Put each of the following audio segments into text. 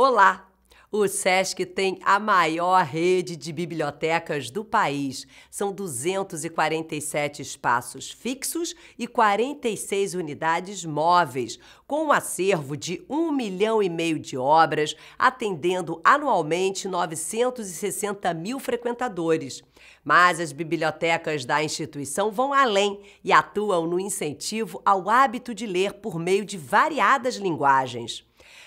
Olá! O SESC tem a maior rede de bibliotecas do país. São 247 espaços fixos e 46 unidades móveis, com um acervo de 1 milhão e meio de obras, atendendo anualmente 960 mil frequentadores. Mas as bibliotecas da instituição vão além e atuam no incentivo ao hábito de ler por meio de variadas linguagens.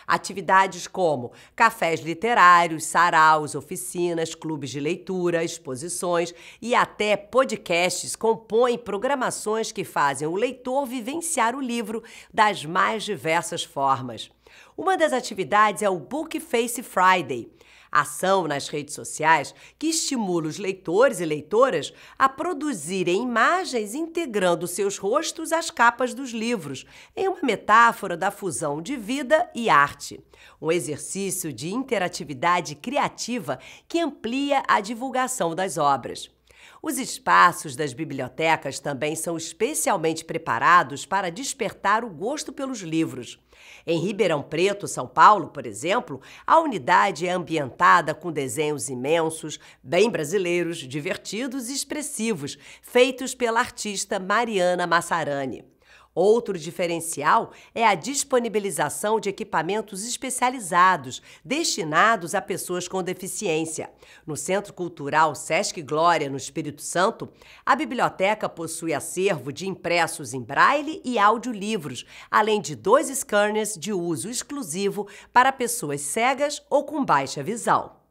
Atividades como cafés literários, saraus, oficinas, clubes de leitura, exposições e até podcasts compõem programações que fazem o leitor vivenciar o livro das mais diversas formas. Uma das atividades é o Book Face Friday ação nas redes sociais que estimula os leitores e leitoras a produzirem imagens integrando seus rostos às capas dos livros, em uma metáfora da fusão de vida e arte. Um exercício de interatividade criativa que amplia a divulgação das obras. Os espaços das bibliotecas também são especialmente preparados para despertar o gosto pelos livros. Em Ribeirão Preto, São Paulo, por exemplo, a unidade é ambientada com desenhos imensos, bem brasileiros, divertidos e expressivos, feitos pela artista Mariana Massarani. Outro diferencial é a disponibilização de equipamentos especializados destinados a pessoas com deficiência. No Centro Cultural Sesc Glória, no Espírito Santo, a biblioteca possui acervo de impressos em braille e audiolivros, além de dois scanners de uso exclusivo para pessoas cegas ou com baixa visão.